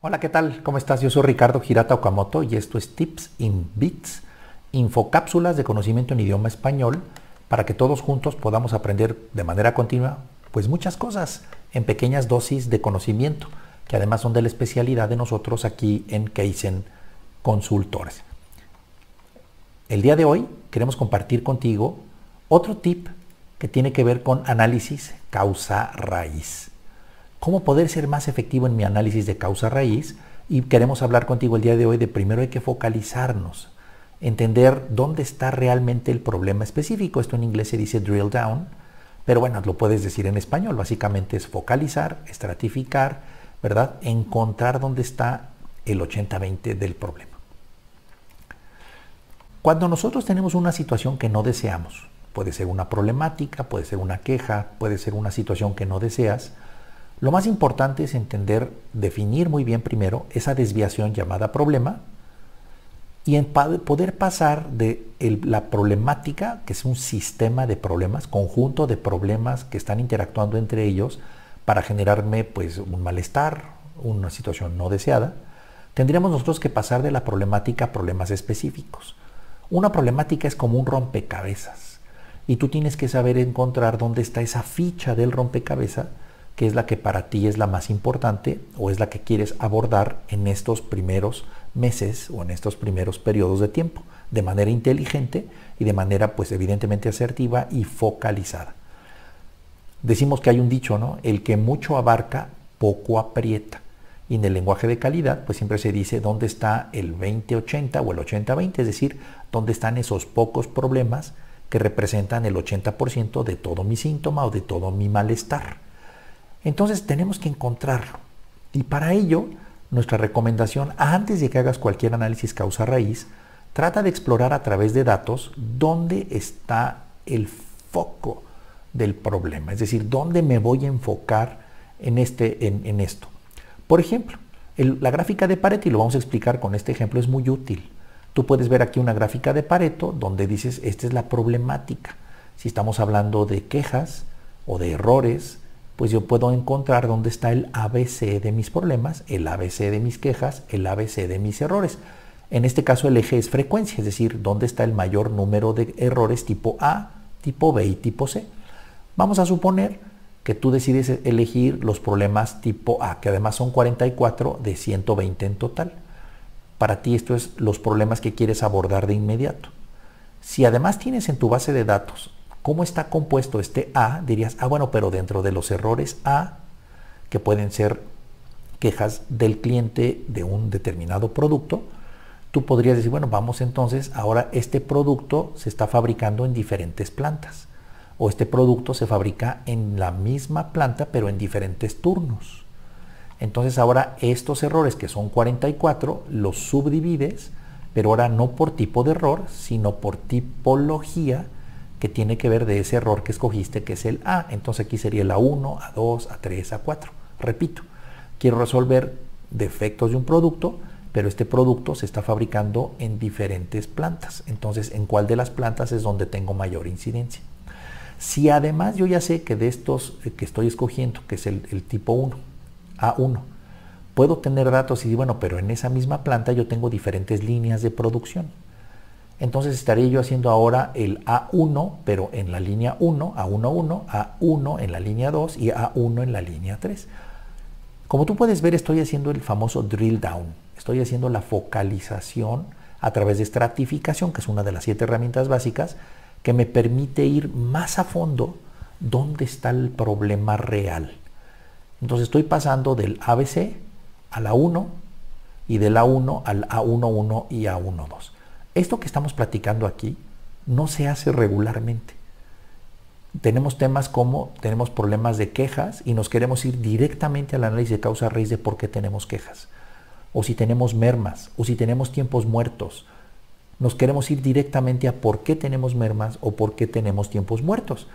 Hola, ¿qué tal? ¿Cómo estás? Yo soy Ricardo Girata Okamoto y esto es Tips in Bits, infocápsulas de conocimiento en idioma español para que todos juntos podamos aprender de manera continua pues muchas cosas en pequeñas dosis de conocimiento que además son de la especialidad de nosotros aquí en Keisen Consultores. El día de hoy queremos compartir contigo otro tip que tiene que ver con análisis causa-raíz cómo poder ser más efectivo en mi análisis de causa-raíz y queremos hablar contigo el día de hoy de primero hay que focalizarnos, entender dónde está realmente el problema específico. Esto en inglés se dice drill down, pero bueno, lo puedes decir en español, básicamente es focalizar, estratificar, ¿verdad? Encontrar dónde está el 80-20 del problema. Cuando nosotros tenemos una situación que no deseamos, puede ser una problemática, puede ser una queja, puede ser una situación que no deseas, lo más importante es entender, definir muy bien primero esa desviación llamada problema y poder pasar de la problemática, que es un sistema de problemas, conjunto de problemas que están interactuando entre ellos para generarme pues, un malestar, una situación no deseada, tendríamos nosotros que pasar de la problemática a problemas específicos. Una problemática es como un rompecabezas y tú tienes que saber encontrar dónde está esa ficha del rompecabezas que es la que para ti es la más importante o es la que quieres abordar en estos primeros meses o en estos primeros periodos de tiempo, de manera inteligente y de manera pues evidentemente asertiva y focalizada. Decimos que hay un dicho, ¿no? El que mucho abarca, poco aprieta. Y en el lenguaje de calidad, pues siempre se dice dónde está el 20-80 o el 80-20, es decir, dónde están esos pocos problemas que representan el 80% de todo mi síntoma o de todo mi malestar. Entonces tenemos que encontrarlo. Y para ello, nuestra recomendación, antes de que hagas cualquier análisis causa-raíz, trata de explorar a través de datos dónde está el foco del problema, es decir, dónde me voy a enfocar en, este, en, esto. Por ejemplo, la gráfica de Pareto, y lo vamos a explicar con este ejemplo, es muy útil. Tú puedes ver aquí una gráfica de Pareto donde dices, esta es la problemática. Si estamos hablando de quejas o de errores, pues yo puedo encontrar dónde está el ABC de mis problemas, el ABC de mis quejas, el ABC de mis errores. En este caso el eje es frecuencia, es decir, dónde está el mayor número de errores tipo A, tipo B y tipo C. Vamos a suponer que tú decides elegir los problemas tipo A, que además son 44 de 120 en total. Para ti esto es los problemas que quieres abordar de inmediato. Si además tienes en tu base de datos cómo está compuesto este A, dirías, ah, bueno, pero dentro de los errores A, que pueden ser quejas del cliente de un determinado producto, tú podrías decir, bueno, vamos entonces, ahora este producto se está fabricando en diferentes plantas, o este producto se fabrica en la misma planta, pero en diferentes turnos. Entonces ahora estos errores, que son 44, los subdivides, pero ahora no por tipo de error, sino por tipología, que tiene que ver de ese error que escogiste, que es el A. Entonces aquí sería el A1, A2, A3, A4. Repito, quiero resolver defectos de un producto, pero este producto se está fabricando en diferentes plantas. Entonces, ¿en cuál de las plantas es donde tengo mayor incidencia? Si además yo ya sé que de estos eh, que estoy escogiendo, que es el, tipo 1, A1, puedo tener datos y decir, bueno, pero en esa misma planta yo tengo diferentes líneas de producción entonces estaría yo haciendo ahora el A1, pero en la línea 1, a 11 A1, en la línea 2 y A1 en la línea 3. Como tú puedes ver, estoy haciendo el famoso drill down, estoy haciendo la focalización a través de estratificación, que es una de las siete herramientas básicas, que me permite ir más a fondo dónde está el problema real. Entonces estoy pasando del ABC al a 1 y del A1 al A11 y A12. Esto que estamos platicando aquí no se hace regularmente. Tenemos temas como tenemos problemas de quejas y nos queremos ir directamente al análisis de causa raíz de por qué tenemos quejas. O si tenemos mermas, o si tenemos tiempos muertos. Nos queremos ir directamente a por qué tenemos mermas o por qué tenemos tiempos muertos.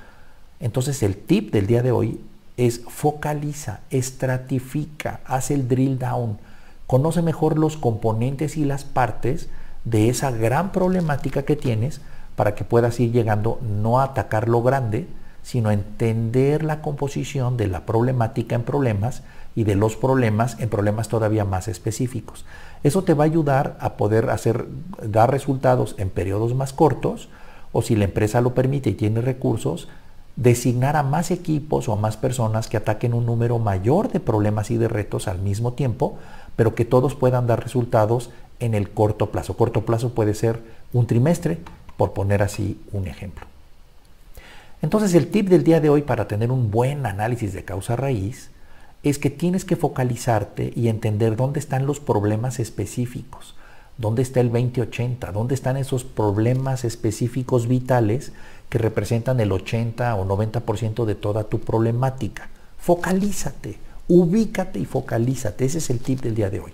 Entonces el tip del día de hoy es focaliza, estratifica, haz el drill down, conoce mejor los componentes y las partes de esa gran problemática que tienes para que puedas ir llegando no a atacar lo grande, sino a entender la composición de la problemática en problemas y de los problemas en problemas todavía más específicos. Eso te va a ayudar a poder hacer, dar resultados en periodos más cortos o si la empresa lo permite y tiene recursos, designar a más equipos o a más personas que ataquen un número mayor de problemas y de retos al mismo tiempo, pero que todos puedan dar resultados en el corto plazo. Corto plazo puede ser un trimestre, por poner así un ejemplo. Entonces el tip del día de hoy para tener un buen análisis de causa raíz es que tienes que focalizarte y entender dónde están los problemas específicos ¿Dónde está el 2080? ¿Dónde están esos problemas específicos vitales que representan el 80 o 90% de toda tu problemática? Focalízate, ubícate y focalízate. Ese es el tip del día de hoy.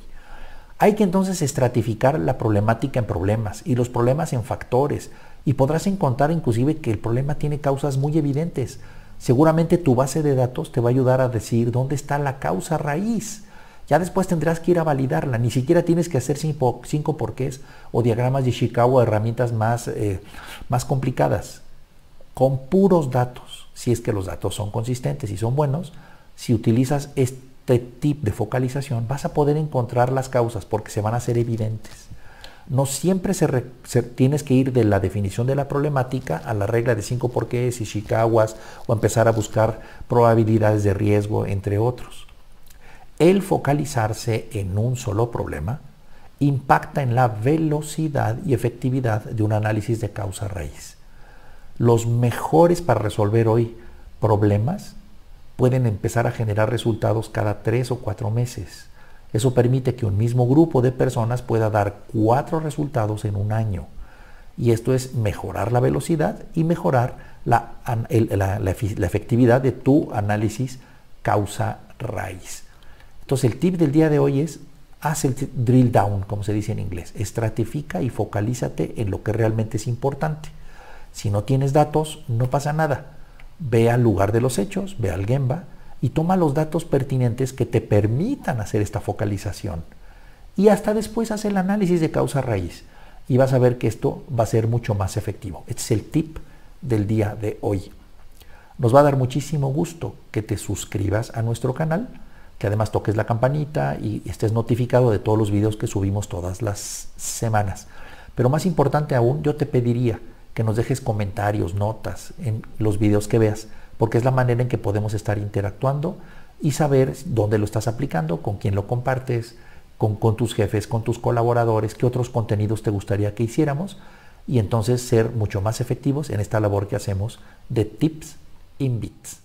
Hay que entonces estratificar la problemática en problemas y los problemas en factores y podrás encontrar inclusive que el problema tiene causas muy evidentes. Seguramente tu base de datos te va a ayudar a decir dónde está la causa raíz ya después tendrás que ir a validarla. Ni siquiera tienes que hacer cinco, porqués o diagramas de chicago o herramientas más, eh, más complicadas. Con puros datos, si es que los datos son consistentes y son buenos, si utilizas este tip de focalización, vas a poder encontrar las causas porque se van a hacer evidentes. No siempre se tienes que ir de la definición de la problemática a la regla de cinco porqués, chicaguas o empezar a buscar probabilidades de riesgo, entre otros el focalizarse en un solo problema impacta en la velocidad y efectividad de un análisis de causa-raíz. Los mejores para resolver hoy problemas pueden empezar a generar resultados cada tres o cuatro meses. Eso permite que un mismo grupo de personas pueda dar cuatro resultados en un año. Y esto es mejorar la velocidad y mejorar la, efectividad de tu análisis causa-raíz. Entonces el tip del día de hoy es, haz el drill down, como se dice en inglés, estratifica y focalízate en lo que realmente es importante. Si no tienes datos, no pasa nada. Ve al lugar de los hechos, ve al Gemba y toma los datos pertinentes que te permitan hacer esta focalización. Y hasta después haz el análisis de causa raíz y vas a ver que esto va a ser mucho más efectivo. Este es el tip del día de hoy. Nos va a dar muchísimo gusto que te suscribas a nuestro canal que además toques la campanita y estés notificado de todos los videos que subimos todas las semanas. Pero más importante aún, yo te pediría que nos dejes comentarios, notas en los videos que veas, porque es la manera en que podemos estar interactuando y saber dónde lo estás aplicando, con quién lo compartes, con, con tus jefes, con tus colaboradores, qué otros contenidos te gustaría que hiciéramos y entonces ser mucho más efectivos en esta labor que hacemos de tips in bits.